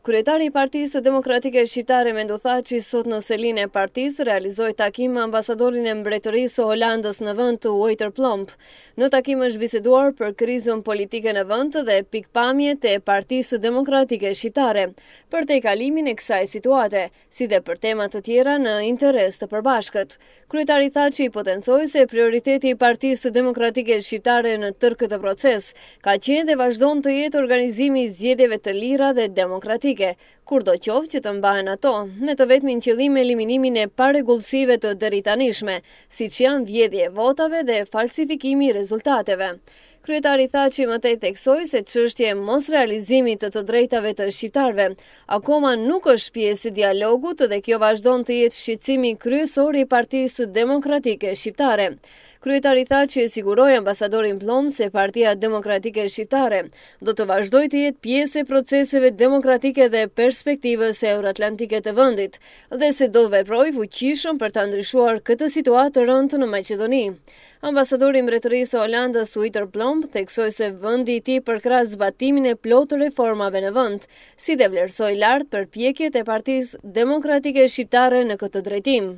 Kryetari i Partisë Demokratike Shqiptare mendu tha që sot në selin e partisë realizoj takim ambasadorin e mbretërisë Hollandës në vënd të Uajter Plomp. Në takim është biseduar për krizën politike në vënd dhe pikpamje të Partisë Demokratike Shqiptare, për te kalimin e kësaj situate, si dhe për temat të tjera në interes të përbashkët. Kryetari tha që i potencoj se prioriteti i Partisë Demokratike Shqiptare në tërkët e proces, ka qenë dhe vazhdon të jetë organizimi zjedjeve të lira dhe demokratike politike, kur do qovë që të mbahen ato me të vetëmin qëllim e eliminimin e paregullësive të dëritanishme, si që janë vjedhje votave dhe falsifikimi rezultateve. Kryetari tha që i mëtej teksoj se qështje mos realizimit të të drejtave të shqiptarve. Akoma nuk është pjesë i dialogut dhe kjo vazhdon të jetë shqicimi kryesor i partisë demokratike shqiptare. Kryetari tha që i sigurojë ambasadorin plom se partia demokratike shqiptare do të vazhdoj të jetë pjesë e proceseve demokratike dhe perspektivës se euratlantike të vëndit dhe se do të veproj fuqishëm për të ndryshuar këtë situatë rëndë në Macedoni. Ambasadorin mbretërisë Hollandës Suiter Trump theksoi se vendi i tij përkras zbatimin e plotë reformave në vend, si dhe vlersoi lart përpjekjet e Partisë Demokratike Shqiptare në këtë drejtim.